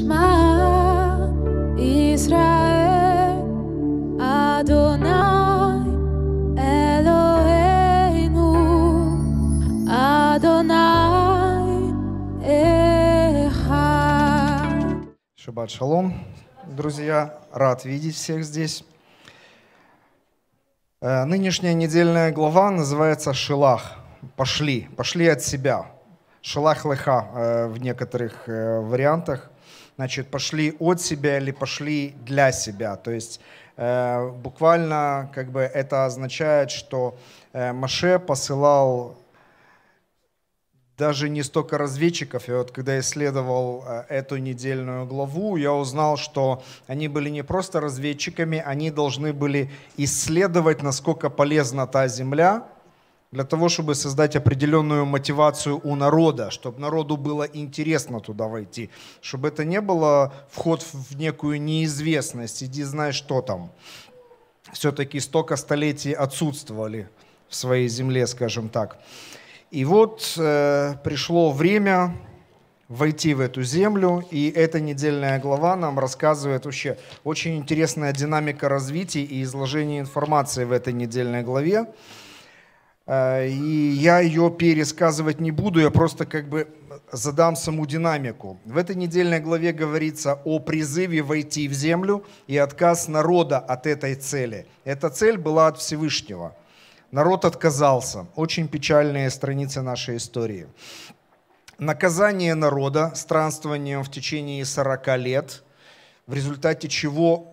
Шма, Исраэль, Шаббат шалом, друзья, рад видеть всех здесь. Э, нынешняя недельная глава называется «Шилах». «Пошли», «Пошли от себя». «Шилах леха» э, в некоторых э, вариантах – значит, пошли от себя или пошли для себя. То есть э, буквально как бы это означает, что э, Маше посылал даже не столько разведчиков. И вот когда исследовал э, эту недельную главу, я узнал, что они были не просто разведчиками, они должны были исследовать, насколько полезна та земля, для того, чтобы создать определенную мотивацию у народа, чтобы народу было интересно туда войти, чтобы это не было вход в некую неизвестность, иди знай, что там. Все-таки столько столетий отсутствовали в своей земле, скажем так. И вот э, пришло время войти в эту землю, и эта недельная глава нам рассказывает вообще очень интересная динамика развития и изложения информации в этой недельной главе. Э, и я ее пересказывать не буду, я просто как бы задам саму динамику. В этой недельной главе говорится о призыве войти в землю и отказ народа от этой цели. Эта цель была от Всевышнего. Народ отказался. Очень печальные страницы нашей истории. Наказание народа странствованием в течение 40 лет, в результате чего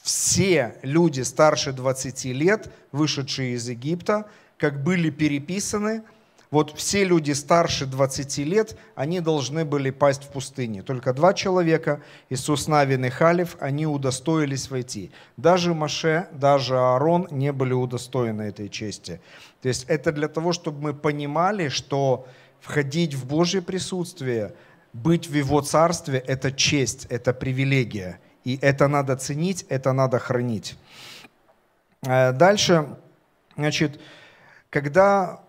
все люди старше 20 лет, вышедшие из Египта, как были переписаны, вот все люди старше 20 лет, они должны были пасть в пустыне. Только два человека, Иисус Навин и Халиф, они удостоились войти. Даже Маше, даже Аарон не были удостоены этой чести. То есть это для того, чтобы мы понимали, что входить в Божье присутствие, быть в Его Царстве – это честь, это привилегия. И это надо ценить, это надо хранить. Э, дальше, значит, когда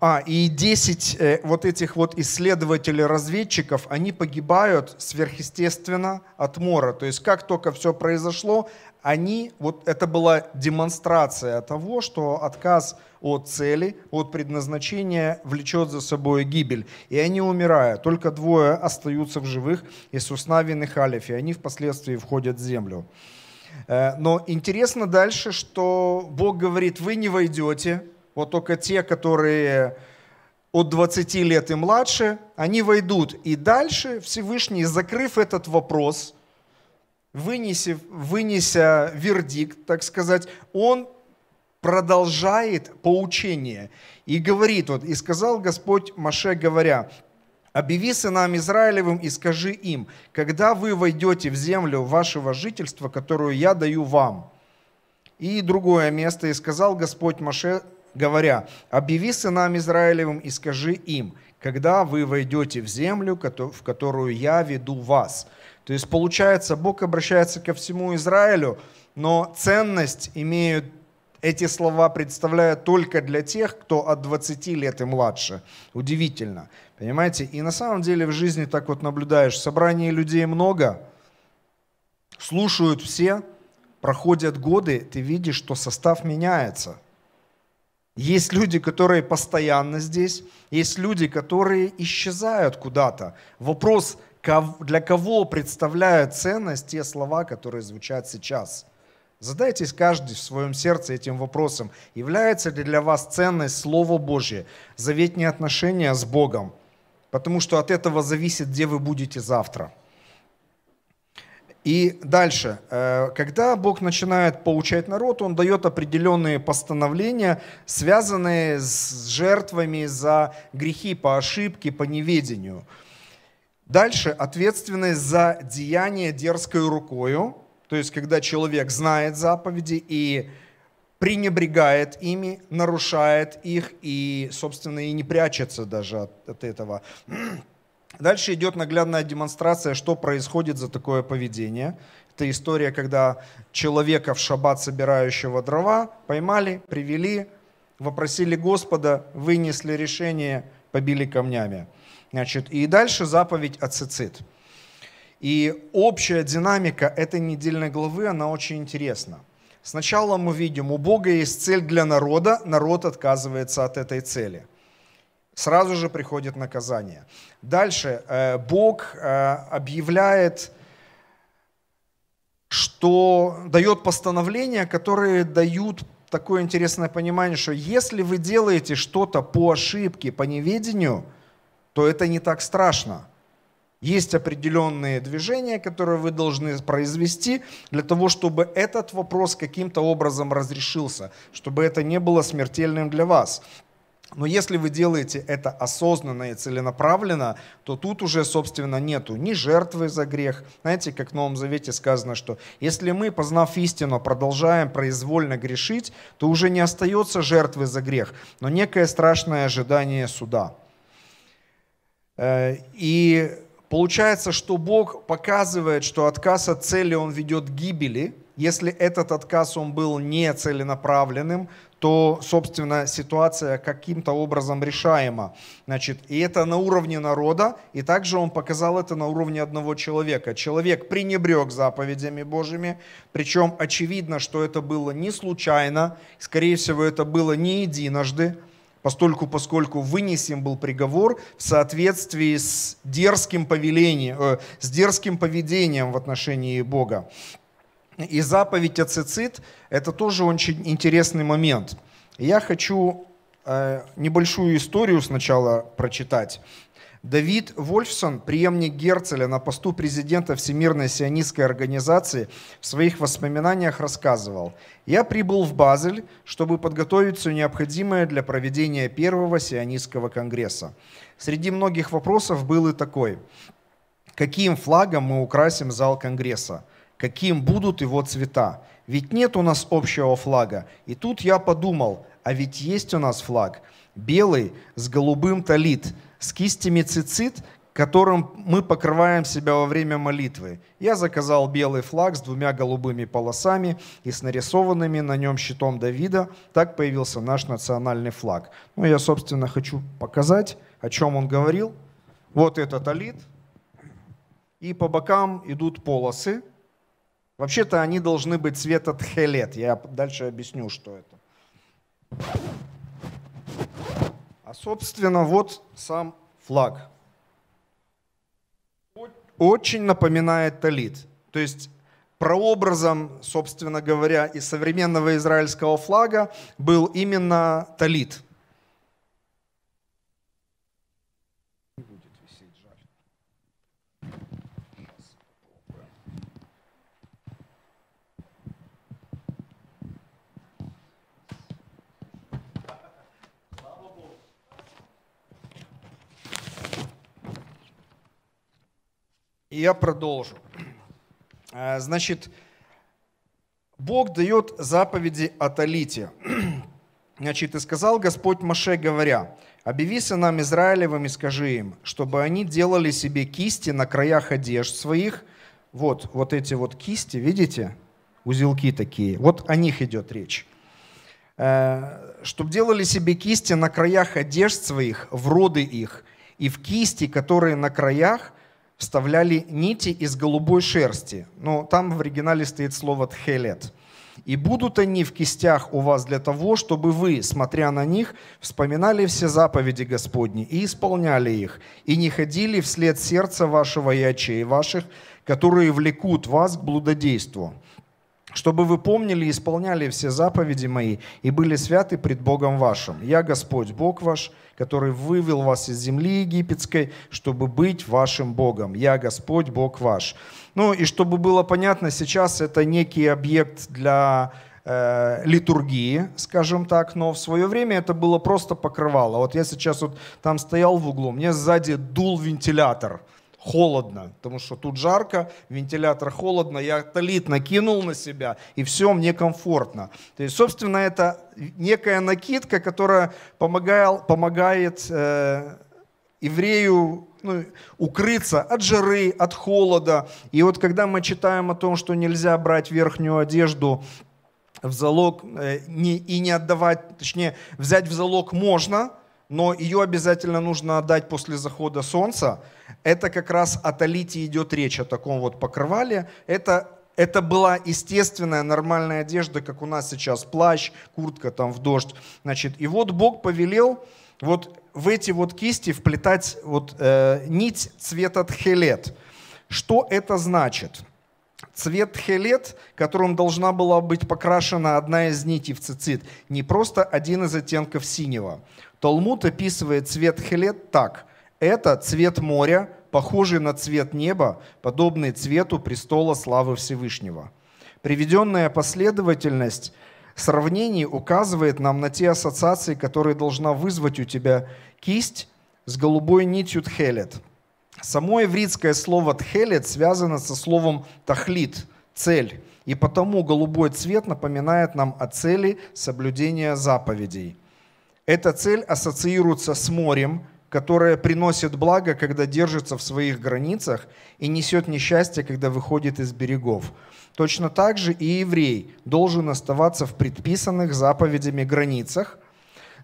а, и 10 э, вот этих вот исследователей-разведчиков, они погибают сверхъестественно от мора. То есть как только все произошло, они, вот это была демонстрация того, что отказ от цели, от предназначения влечет за собой гибель. И они умирают. Только двое остаются в живых, Иисус Навин и Халиф, и они впоследствии входят в землю. Э, но интересно дальше, что Бог говорит, вы не войдете, вот только те, которые от 20 лет и младше, они войдут. И дальше Всевышний, закрыв этот вопрос, вынеся, вынеся вердикт, так сказать, он продолжает поучение и говорит, вот, и сказал Господь Маше, говоря, «Объяви сынам Израилевым и скажи им, когда вы войдете в землю вашего жительства, которую я даю вам». И другое место, «И сказал Господь Маше, говоря, «Объяви сынам Израилевым и скажи им, когда вы войдете в землю, в которую я веду вас». То есть, получается, Бог обращается ко всему Израилю, но ценность имеют эти слова представляют только для тех, кто от 20 лет и младше. Удивительно. Понимаете? И на самом деле в жизни так вот наблюдаешь. Собраний людей много, слушают все, проходят годы, ты видишь, что состав меняется – есть люди, которые постоянно здесь, есть люди, которые исчезают куда-то. Вопрос, для кого представляют ценность те слова, которые звучат сейчас. Задайтесь каждый в своем сердце этим вопросом. Является ли для вас ценность слово Божье, заветные отношения с Богом? Потому что от этого зависит, где вы будете завтра. И дальше, э, когда Бог начинает получать народ, Он дает определенные постановления, связанные с жертвами за грехи по ошибке, по неведению. Дальше ответственность за деяние дерзкой рукою, то есть когда человек знает заповеди и пренебрегает ими, нарушает их и, собственно, и не прячется даже от, от этого. Дальше идет наглядная демонстрация, что происходит за такое поведение. Это история, когда человека в шаббат, собирающего дрова, поймали, привели, вопросили Господа, вынесли решение, побили камнями. Значит, и дальше заповедь «Ацицит». И общая динамика этой недельной главы, она очень интересна. Сначала мы видим, у Бога есть цель для народа, народ отказывается от этой цели – сразу же приходит наказание. Дальше э, Бог э, объявляет, что дает постановления, которые дают такое интересное понимание, что если вы делаете что-то по ошибке, по неведению, то это не так страшно. Есть определенные движения, которые вы должны произвести для того, чтобы этот вопрос каким-то образом разрешился, чтобы это не было смертельным для вас. Но если вы делаете это осознанно и целенаправленно, то тут уже, собственно, нету ни жертвы за грех. Знаете, как в Новом Завете сказано, что если мы, познав истину, продолжаем произвольно грешить, то уже не остается жертвы за грех, но некое страшное ожидание суда. Э, и получается, что Бог показывает, что отказ от цели он ведет к гибели – если этот отказ он был не целенаправленным, то, собственно, ситуация каким-то образом решаема. Значит, и это на уровне народа, и также он показал это на уровне одного человека. Человек пренебрег заповедями Божьими, причем очевидно, что это было не случайно, скорее всего, это было не единожды, постольку, поскольку вынесен был приговор в соответствии с дерзким, повелением, э, с дерзким поведением в отношении Бога. И заповедь Ацицит – это тоже очень интересный момент. Я хочу э, небольшую историю сначала прочитать. Давид Вольфсон, преемник Герцеля на посту президента Всемирной сионистской организации, в своих воспоминаниях рассказывал, «Я прибыл в Базель, чтобы подготовить все необходимое для проведения первого сионистского конгресса. Среди многих вопросов был и такой. Каким флагом мы украсим зал конгресса? каким будут его цвета. Ведь нет у нас общего флага. И тут я подумал, а ведь есть у нас флаг. Белый с голубым талит, с кистями цицит, которым мы покрываем себя во время молитвы. Я заказал белый флаг с двумя голубыми полосами и с нарисованными на нем щитом Давида. Так появился наш национальный флаг. Ну, я, собственно, хочу показать, о чем он говорил. Вот этот алит. И по бокам идут полосы, Вообще-то они должны быть цвета тхелет. Я дальше объясню, что это. А, собственно, вот сам флаг. Очень напоминает талит. То есть прообразом, собственно говоря, и современного израильского флага был именно талит – И я продолжу. Э, значит, Бог дает заповеди о Талите. Значит, «И сказал Господь Маше, говоря, «Объяви нам Израилевым и скажи им, чтобы они делали себе кисти на краях одежд своих». Вот, вот эти вот кисти, видите? Узелки такие. Вот о них идет речь. Э, «Чтобы делали себе кисти на краях одежд своих, в роды их, и в кисти, которые на краях, вставляли нити из голубой шерсти. Но там в оригинале стоит слово «тхелет». «И будут они в кистях у вас для того, чтобы вы, смотря на них, вспоминали все заповеди Господни и исполняли их, и не ходили вслед сердца вашего и очей ваших, которые влекут вас к блудодейству» чтобы вы помнили и исполняли все заповеди мои и были святы пред Богом вашим. Я Господь, Бог ваш, который вывел вас из земли египетской, чтобы быть вашим Богом. Я Господь, Бог ваш. Ну и чтобы было понятно, сейчас это некий объект для э, литургии, скажем так, но в свое время это было просто покрывало. Вот я сейчас вот там стоял в углу, мне сзади дул вентилятор – холодно, потому что тут жарко, вентилятор холодно, я талит накинул на себя, и все, мне комфортно. То есть, собственно, это некая накидка, которая помогал, помогает э, еврею ну, укрыться от жары, от холода. И вот когда мы читаем о том, что нельзя брать верхнюю одежду в залог э, не, и не отдавать, точнее, взять в залог можно – но ее обязательно нужно отдать после захода солнца. Это как раз о талите идет речь, о таком вот покрывале. Это, это была естественная нормальная одежда, как у нас сейчас плащ, куртка там в дождь. Значит, и вот Бог повелел вот в эти вот кисти вплетать вот э, нить цвета тхелет. Что это значит? цвет хелет, которым должна была быть покрашена одна из нитей в цицит, не просто один из оттенков синего. Толмут описывает цвет хелет так. Это цвет моря, похожий на цвет неба, подобный цвету престола славы Всевышнего. Приведенная последовательность сравнений указывает нам на те ассоциации, которые должна вызвать у тебя кисть с голубой нитью тхелет – Само ивритское слово «тхелет» связано со словом «тахлит» – «цель». И потому голубой цвет напоминает нам о цели соблюдения заповедей. Эта цель ассоциируется с морем, которое приносит благо, когда держится в своих границах и несет несчастье, когда выходит из берегов. Точно так же и еврей должен оставаться в предписанных заповедями границах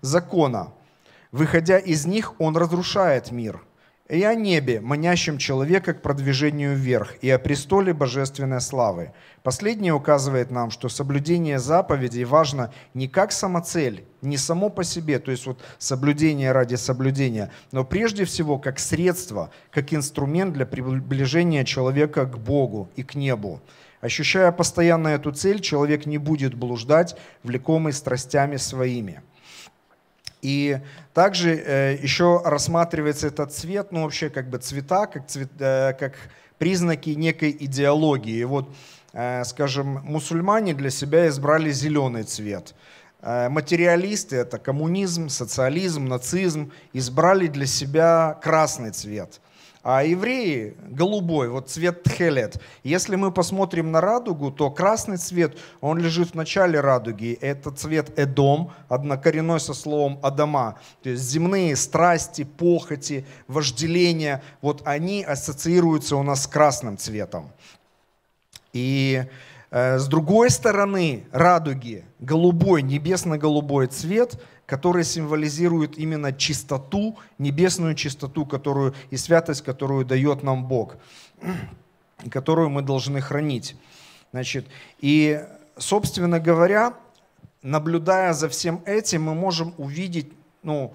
закона. Выходя из них, он разрушает мир – и о небе, манящем человека к продвижению вверх, и о престоле божественной славы. Последнее указывает нам, что соблюдение заповедей важно не как самоцель, не само по себе, то есть вот соблюдение ради соблюдения, но прежде всего как средство, как инструмент для приближения человека к Богу и к небу. Ощущая постоянно эту цель, человек не будет блуждать, влекомый страстями своими. И также э, еще рассматривается этот цвет, ну вообще как бы цвета, как, цвет, э, как признаки некой идеологии. Вот, э, скажем, мусульмане для себя избрали зеленый цвет. Э, материалисты, это коммунизм, социализм, нацизм, избрали для себя красный цвет – а евреи голубой, вот цвет Тхелет. Если мы посмотрим на радугу, то красный цвет, он лежит в начале радуги. Это цвет Эдом, однокоренной со словом Адама. То есть земные страсти, похоти, вожделения, вот они ассоциируются у нас с красным цветом. И Э, с другой стороны радуги голубой, небесно-голубой цвет, который символизирует именно чистоту, небесную чистоту которую, и святость, которую дает нам Бог, и которую мы должны хранить. Значит, и, собственно говоря, наблюдая за всем этим, мы можем увидеть ну,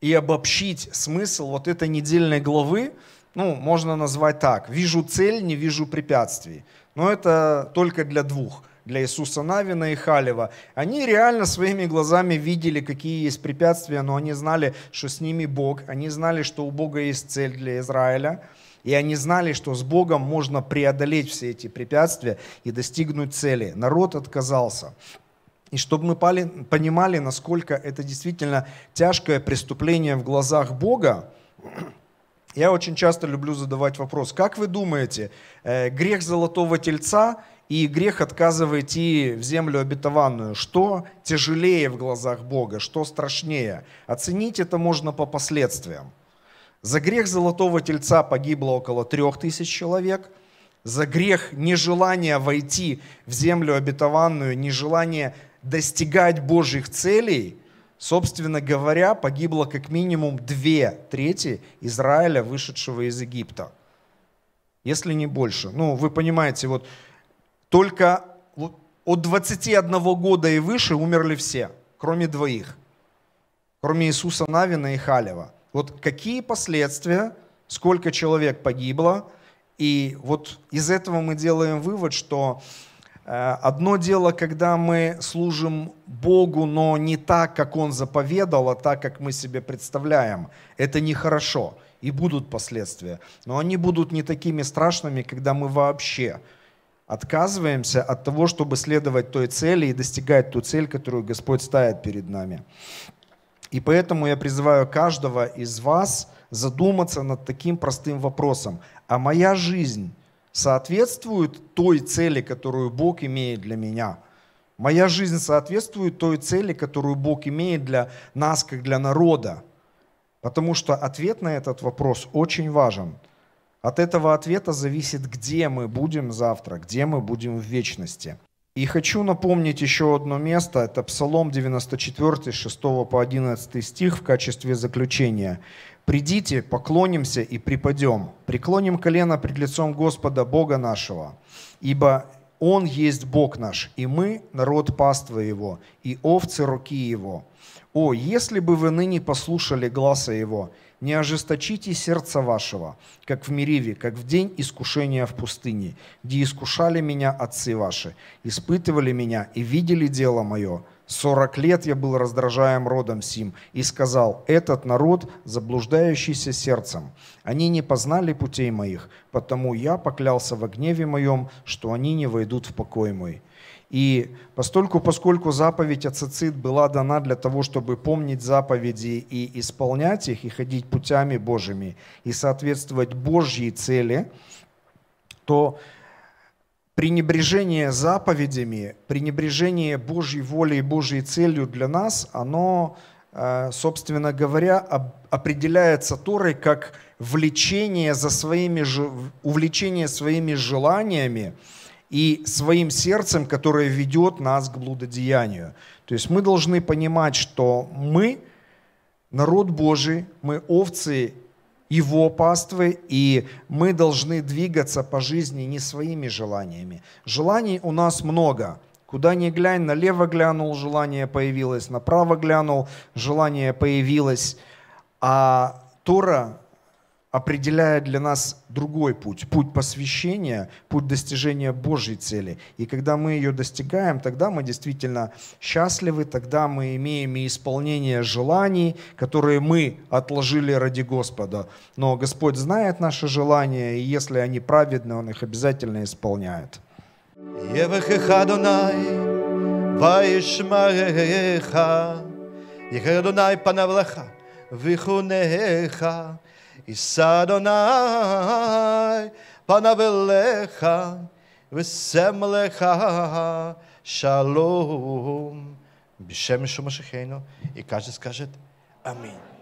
и обобщить смысл вот этой недельной главы, ну, можно назвать так. Вижу цель, не вижу препятствий но это только для двух для Иисуса Навина и Халева. Они реально своими глазами видели, какие есть препятствия, но они знали, что с ними Бог, они знали, что у Бога есть цель для Израиля, и они знали, что с Богом можно преодолеть все эти препятствия и достигнуть цели. Народ отказался. И чтобы мы понимали, насколько это действительно тяжкое преступление в глазах Бога, я очень часто люблю задавать вопрос, как вы думаете, э, грех золотого тельца и грех отказа войти в землю обетованную, что тяжелее в глазах Бога, что страшнее? Оценить это можно по последствиям. За грех золотого тельца погибло около трех тысяч человек – за грех нежелания войти в землю обетованную, нежелание достигать Божьих целей – Собственно говоря, погибло как минимум две трети Израиля, вышедшего из Египта. Если не больше. Ну, вы понимаете, вот только от 21 года и выше умерли все, кроме двоих. Кроме Иисуса Навина и Халева. Вот какие последствия, сколько человек погибло. И вот из этого мы делаем вывод, что Э, одно дело, когда мы служим Богу, но не так, как Он заповедал, а так, как мы себе представляем. Это нехорошо, и будут последствия. Но они будут не такими страшными, когда мы вообще отказываемся от того, чтобы следовать той цели и достигать ту цель, которую Господь ставит перед нами. И поэтому я призываю каждого из вас задуматься над таким простым вопросом. А моя жизнь соответствует той цели, которую Бог имеет для меня. Моя жизнь соответствует той цели, которую Бог имеет для нас, как для народа. Потому что ответ на этот вопрос очень важен. От этого ответа зависит, где мы будем завтра, где мы будем в вечности. И хочу напомнить еще одно место, это Псалом 94, 6 по 11 стих в качестве заключения. «Придите, поклонимся и припадем, преклоним колено пред лицом Господа Бога нашего, ибо Он есть Бог наш, и мы – народ паства Его, и овцы руки Его. О, если бы вы ныне послушали гласа Его, не ожесточите сердца вашего, как в Мериве, как в день искушения в пустыне, где искушали меня отцы ваши, испытывали меня и видели дело мое, 40 лет я был раздражаем родом сим, и сказал, этот народ, заблуждающийся сердцем, они не познали путей моих, потому я поклялся во гневе моем, что они не войдут в покой мой». И постольку, поскольку заповедь Ацицит была дана для того, чтобы помнить заповеди и исполнять их, и ходить путями Божьими, и соответствовать Божьей цели, то пренебрежение заповедями, пренебрежение Божьей волей и Божьей целью для нас, оно, э, собственно говоря, определяется Торой как влечение за своими, увлечение своими желаниями и своим сердцем, которое ведет нас к блудодеянию. То есть мы должны понимать, что мы – народ Божий, мы овцы его паствы, и мы должны двигаться по жизни не своими желаниями. Желаний у нас много. Куда ни глянь, налево глянул, желание появилось, направо глянул, желание появилось. А Тора определяет для нас другой путь, путь посвящения, путь достижения Божьей цели. И когда мы ее достигаем, тогда мы действительно счастливы, тогда мы имеем и исполнение желаний, которые мы отложили ради Господа. Но Господь знает наши желания, и если они праведны, Он их обязательно исполняет. Адонай, יישא אדוני פניו אליך ושם לך שלום. בשם משום משיחנו, יקשת קשת, אמין.